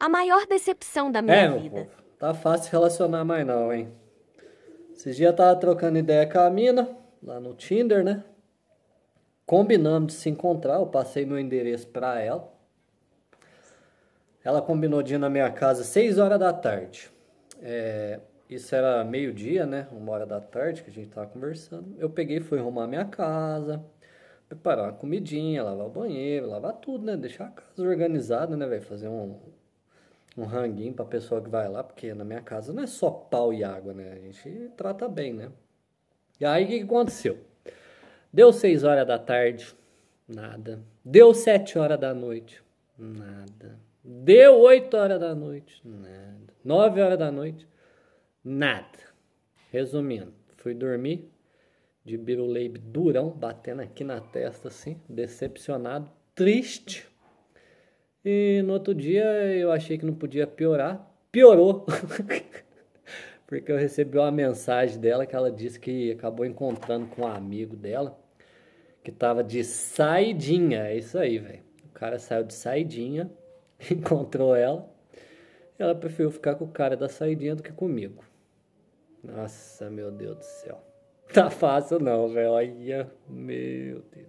A maior decepção da minha é, vida. Pô, tá fácil relacionar mais não, hein? Esses dias eu tava trocando ideia com a mina, lá no Tinder, né? Combinamos de se encontrar, eu passei meu endereço pra ela. Ela combinou de ir na minha casa 6 horas da tarde. É, isso era meio-dia, né? Uma hora da tarde que a gente tava conversando. Eu peguei, fui arrumar minha casa, preparar uma comidinha, lavar o banheiro, lavar tudo, né? Deixar a casa organizada, né, velho? Fazer um, um ranguinho para pessoa que vai lá, porque na minha casa não é só pau e água, né? A gente trata bem, né? E aí o que aconteceu? Deu 6 horas da tarde, nada. Deu 7 horas da noite, nada. Deu 8 horas da noite, nada. 9 horas da noite, nada. Resumindo, fui dormir de Biruleib durão, batendo aqui na testa assim, decepcionado, triste e no outro dia eu achei que não podia piorar. Piorou! Porque eu recebi uma mensagem dela que ela disse que acabou encontrando com um amigo dela que tava de saidinha. É isso aí, velho. O cara saiu de saidinha, encontrou ela. Ela preferiu ficar com o cara da saidinha do que comigo. Nossa, meu Deus do céu. Tá fácil não, velho. Olha, meu Deus.